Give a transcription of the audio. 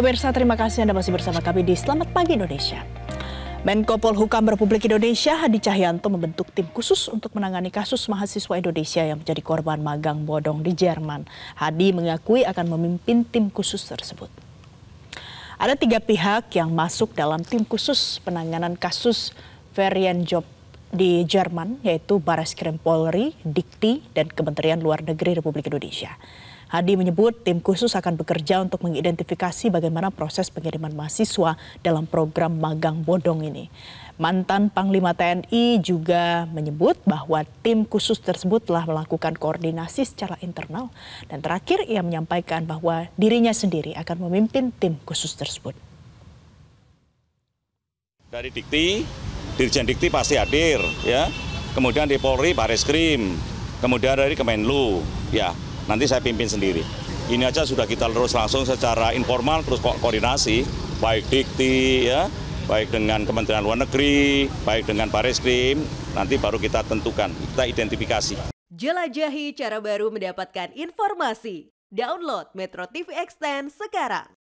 Pemirsa terima kasih Anda masih bersama kami di Selamat Pagi Indonesia. Menko Polhukam Republik Indonesia Hadi Cahyanto membentuk tim khusus untuk menangani kasus mahasiswa Indonesia yang menjadi korban magang bodong di Jerman. Hadi mengakui akan memimpin tim khusus tersebut. Ada tiga pihak yang masuk dalam tim khusus penanganan kasus varian job di Jerman yaitu Baris Krim Polri, Dikti, dan Kementerian Luar Negeri Republik Indonesia. Hadi menyebut tim khusus akan bekerja untuk mengidentifikasi bagaimana proses pengiriman mahasiswa dalam program magang bodong ini. Mantan Panglima TNI juga menyebut bahwa tim khusus tersebut telah melakukan koordinasi secara internal dan terakhir ia menyampaikan bahwa dirinya sendiri akan memimpin tim khusus tersebut. Dari Dikti, Dirjen Dikti pasti hadir ya. Kemudian di Polri, Baris Krim, kemudian dari Kemenlu ya nanti saya pimpin sendiri. Ini aja sudah kita terus langsung secara informal terus ko koordinasi, baik dikti, ya, baik dengan Kementerian Luar Negeri, baik dengan Krim, nanti baru kita tentukan, kita identifikasi. Jelajahi cara baru mendapatkan informasi. Download Metro TV Extend sekarang.